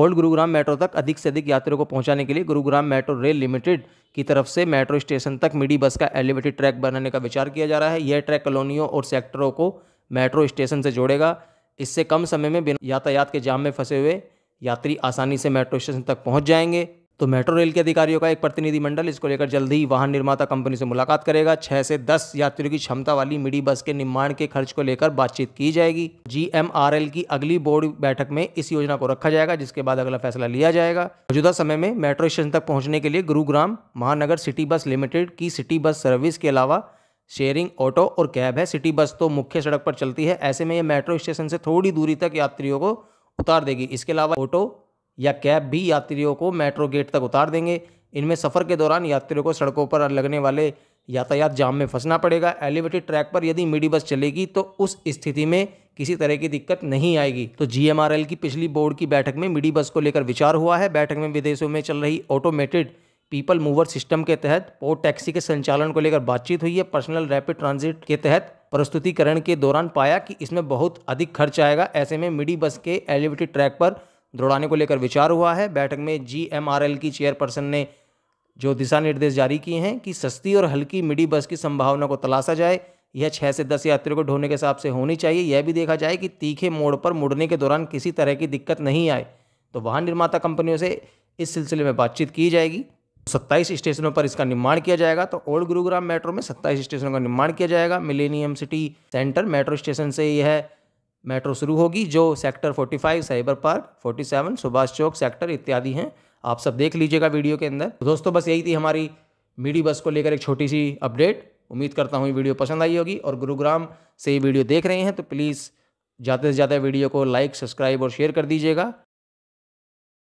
old Gurugram metro तक अधिक से अधिक यात्रियों को पहुंचाने के लिए गुरुग्राम मेट्रो रेल लिमिटेड की तरफ से मेट्रो स्टेशन तक मिडी बस का एलिवेटेड ट्रैक बनाने का विचार किया जा रहा है यह ट्रैक कॉलोनियों और सेक्टरों को मेट्रो स्टेशन से जोड़ेगा इससे कम समय में बिना यातायात के जाम में फंसे हुए यात्री आसानी से मेट्रो स्टेशन तक पहुँच जाएंगे तो मेट्रो रेल के अधिकारियों का एक प्रतिनिधिमंडल इसको लेकर जल्द ही वाहन निर्माता कंपनी से मुलाकात करेगा छह से दस यात्रियों की क्षमता वाली मिडी बस के निर्माण के खर्च को लेकर बातचीत की जाएगी जीएमआरएल की अगली बोर्ड बैठक में इस योजना को रखा जाएगा जिसके बाद अगला फैसला लिया जाएगा मौजूदा समय में मेट्रो स्टेशन तक पहुंचने के लिए गुरुग्राम महानगर सिटी बस लिमिटेड की सिटी बस सर्विस के अलावा शेयरिंग ऑटो और कैब है सिटी बस तो मुख्य सड़क पर चलती है ऐसे में यह मेट्रो स्टेशन से थोड़ी दूरी तक यात्रियों को उतार देगी इसके अलावा ऑटो या कैब भी यात्रियों को मेट्रो गेट तक उतार देंगे इनमें सफ़र के दौरान यात्रियों को सड़कों पर लगने वाले यातायात जाम में फंसना पड़ेगा एलिवेटेड ट्रैक पर यदि मिडी बस चलेगी तो उस स्थिति में किसी तरह की दिक्कत नहीं आएगी तो जीएमआरएल की पिछली बोर्ड की बैठक में मिडी बस को लेकर विचार हुआ है बैठक में विदेशों में चल रही ऑटोमेटेड पीपल मूवर सिस्टम के तहत पोर्ट टैक्सी के संचालन को लेकर बातचीत हुई है पर्सनल रैपिड ट्रांजिट के तहत प्रस्तुतिकरण के दौरान पाया कि इसमें बहुत अधिक खर्च आएगा ऐसे में मिडी बस के एलिवेटेड ट्रैक पर दौड़ाने को लेकर विचार हुआ है बैठक में एल की चेयरपर्सन ने जो दिशा निर्देश जारी किए हैं कि सस्ती और हल्की मिडी बस की संभावना को तलाशा जाए यह छः से दस यात्रियों को ढोने के हिसाब से होनी चाहिए यह भी देखा जाए कि तीखे मोड़ पर मुड़ने के दौरान किसी तरह की दिक्कत नहीं आए तो वाहन निर्माता कंपनियों से इस सिलसिले में बातचीत की जाएगी सत्ताईस स्टेशनों पर इसका निर्माण किया जाएगा तो ओल्ड गुरुग्राम मेट्रो में सत्ताईस स्टेशनों का निर्माण किया जाएगा millennium city centre metro station से यह मेट्रो शुरू होगी जो sector 45 cyber park 47 Subhash Chowk sector इत्यादि हैं आप सब देख लीजिएगा वीडियो के अंदर तो दोस्तों बस यही थी हमारी मीडी बस को लेकर एक छोटी सी अपडेट उम्मीद करता हूँ ये वीडियो पसंद आई होगी और गुरुग्राम से ये वीडियो देख रहे हैं तो प्लीज़ ज़्यादा से ज़्यादा वीडियो को लाइक सब्सक्राइब और शेयर कर दीजिएगा